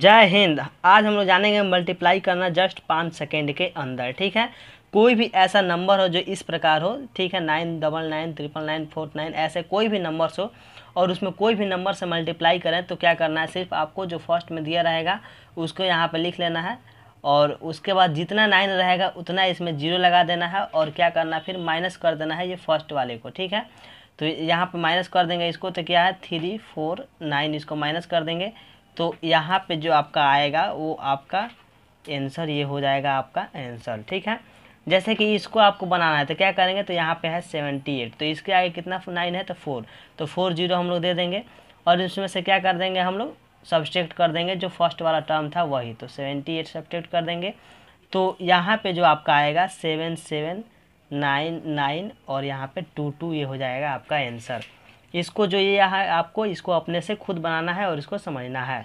जय हिंद आज हम लोग जानेंगे मल्टीप्लाई करना जस्ट पाँच सेकेंड के अंदर ठीक है कोई भी ऐसा नंबर हो जो इस प्रकार हो ठीक है nine double nine triple nine four nine ऐसे कोई भी नंबर्स हो और उसमें कोई भी नंबर से मल्टीप्लाई करें तो क्या करना है सिर्फ आपको जो फर्स्ट में दिया रहेगा उसको यहाँ पर लिख लेना है और उसके बाद जितना नाइन रहेगा उतना इसमें जीरो लगा देना है और क्या करना है फिर माइनस कर देना है ये फर्स्ट वाले को ठीक है तो यहाँ पर माइनस कर देंगे इसको तो क्या है थ्री फोर नाइन इसको माइनस कर देंगे तो यहाँ पे जो आपका आएगा वो आपका आंसर ये हो जाएगा आपका आंसर ठीक है जैसे कि इसको आपको बनाना है तो क्या करेंगे तो यहाँ पे है सेवेंटी एट तो इसके आगे कितना नाइन है तो फोर तो फोर जीरो हम लोग दे देंगे और इसमें से क्या कर देंगे हम लोग सब्सट्रैक्ट कर देंगे जो फर्स्ट वाला टर्म था वही तो सेवेंटी एट सब्सट्रैक्ट कर देंगे तो यहाँ पे जो आपका आएगा सेवन सेवन नाइन नाइन और यहाँ पे टू टू ये हो जाएगा आपका आंसर इसको जो ये है आपको इसको अपने से खुद बनाना है और इसको समझना है